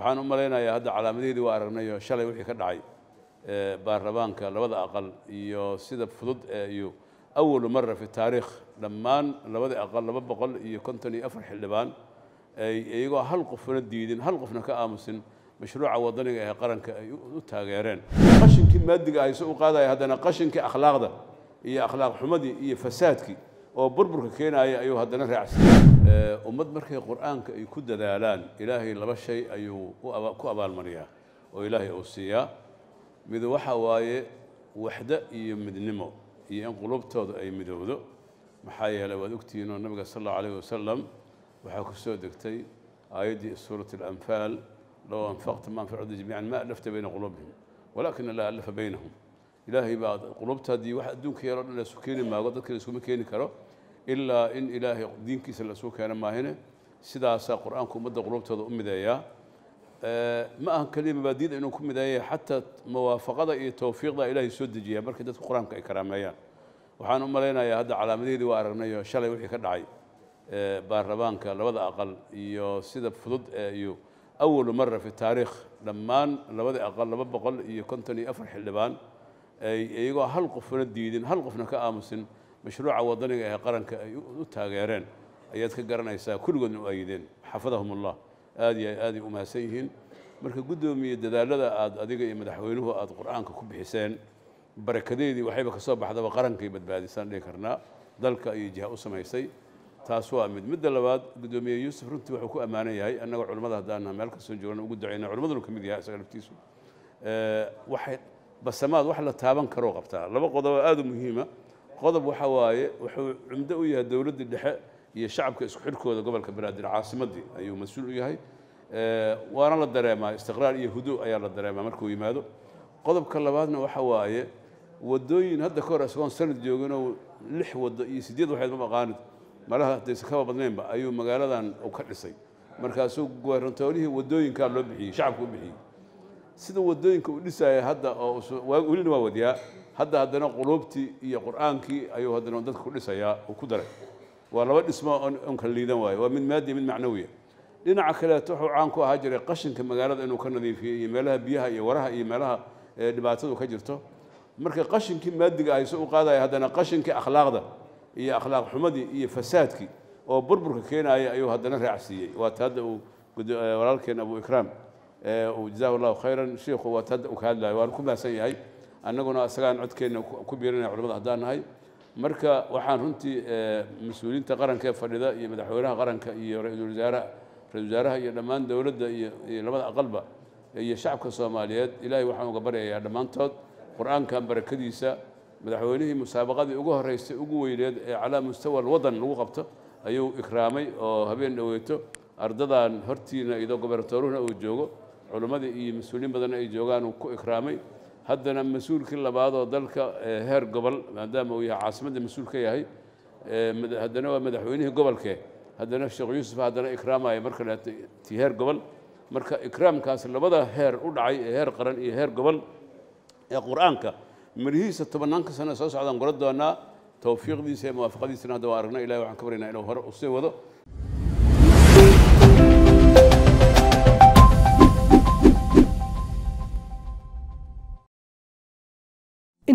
waxaan u malaynayaa hadda calaamadaheedii waa aragnay shalay wixii ka dhacay baarlamaanka labada aqal iyo sida fudud iyo awalu mara fi taariikh dhammaan labada aqal laba boqol iyo konton iyo afar xildhibaan ay iyagoo hal qofna diidin hal qofna ka aamusin mashruuca wadaniga ee qaranka ay u taageereen qashinkii maadiga ahay u qaadaya haddana qashinkii akhlaaqda iyo akhlaaq xumadii iyo fasaadkii oo burburka keenaaya ayuu haddana raacsiiyaa ummad markay qur'aanka ay ku dadaalaan ilaahay laba shay ayuu ku abaalmariyaa oo ilaahay uu siiyaa mid waxa waaye waxda iyo midnimo iyo in qulubtooda ay midowdo maxaa yeeley waad ogtihiin oo nabiga sal allau alayh wasalam waxaa ku soo degtay aayaddii suurat alanfaal low anfaqta ma anfacuda jamiican ma allafa bayna qulubihim walakin allaha allafa baynahum ilaahay baa qulubta haddii wax adduunka yaroo dhan lasu keeni maago dadka laisuma keeni karo ilaa in ilaahay diinkiisa lasu keeno maahine sidaasaa qur-aanku ummadda qulubtooda u mideeyaa ma ahan keliya mabaadiida inuu ku mideeyaya xataa mawaafaqada iyo towfiiqda ilaahay soo dejiyaa markii dadka qur-aanka ay karaameeyaan waxaan u malaynayaa hadda calaamadeedii waa aragnay shalay wixii ka dhacay baarlamaanka labada aqal iyo sida fudud ee iyo awalu mara fi taariikh dhammaan labada aqal laba boqol iyo konton iyo afar xildhibaan iyagoo hal qofna diidin hal qofna ka aamusin mashruuca wadaniga ee qaranka ay u taageereen ayaad ka garanaysaa kulligoodna u aayideen xafadahum ullah aad iyo aaday u mahadsan yihiin marka guddoomiye dadaallada aad adiga iyo madaxweynuhu aad qur'aanka ku bixiseen barakadeedii waxayba ka baxdaba qarankay badbaadisaan dhihi karnaa dalka iyo jiha u samaysay taas waa mid midda labaad guddoomiye yuusuf runtii wuxuu ku ammaanan yahay annaga culimmada haddaana meel kasoo joogna ugu ducayna culimmaduna ka mid yahay isaga laftiisu waxay basamaad wax la taaban karoo qabtaa laba qodob aad u muhiima qodob waxa waaye wuxuu cumdo u yahay dowladdii dhexe iyo shacabka isku xirkooda gobolka banaadir caasimadii ayuu mas-uul u yahay waana la dareemaa istiqraal iyo hudu ayaa la dareemaa markuu yimaado qodobka labaadna waxa waaye wadooyin hadda ka hor isagoon sanad jooginoo lix wado iyo sideed waxayd ma aqaanid malaha haddaysan kaba badnaynba ayuu magaaladan u ka dhisay markaasuu gobarantoolihii wadooyinkaa loo bixiyey shacabka u bixiyey sida wadooyinka uu dhisaya hadda oo welina waa wadiyaa hadda haddana quluubtii iyo qur'aankii ayuu haddana dadka ku dhisayaa uu ku daray waa laba dhismo on kala liidan waayo waa mid maadiya mid macnawiya dhinaca kaleeto wuxuu caan ku ahaa jiray qashinka magaalada inuu ka nadiifiyo iyo meelaha biyaha iyo waraha iyo meelaha dhibaatadu ka jirto marka qashinkii maadiga ahi u qaadaya haddana qashinkii akhlaaqda iyo akhlaaq xumadii iyo fasaadkii oo burburka keenaya ayuu haddana raacsiiyey waata hadda uu walaalkeen abu ikraam jaza llahu khayran shiiku waat hadda u ka hadlayo waanu ku mahadsan yahay annaguna isagaan codkeenna ku biirinaya culamada haddaan nahay marka waxaan runtii mas-uuliyiinta qaranka ee fadhida iyo madaxweynaha qaranka iyo ra-isul wasaara ra-isul wasaaraha iyo dhammaan dowladda iyo labada aqalba iyo shacabka soomaaliyeed ilaahay waxaan uga baryayaa dhammaantood qur-aankan barakadiisa madaxweynihii musaabaqadii ugu horreysay ugu weyneed ee calaa mustawa alwadan lagu qabto ayuu ikraamay oo habeen dhoweyto ardadan hortiina ido goberntooruhuna uu joogo culimmadii iyo mas-uuliyiin badanna ay joogaan uu ku ikraamay haddana mas-uulkii labaadoo dalka eh, heer gobol maadaama uu yahay caasimadda mas-uul ka yahay eh, haddana waa madaxweynihii gobolke haddana sheekh yuusuf haddana ikraamaya marka leeta ti heer gobol marka ikraamkaas labada heer u dhacay ee heer qaran iyo heer gobol ee qur-aanka mirihiisa tobannaanka sana soo socdaan gola doonaa towfiiqdiisa iyo muwaafaqadiisana hadda waa aragna ilahi waxaan ka baryaynaa inuu hore u sii wado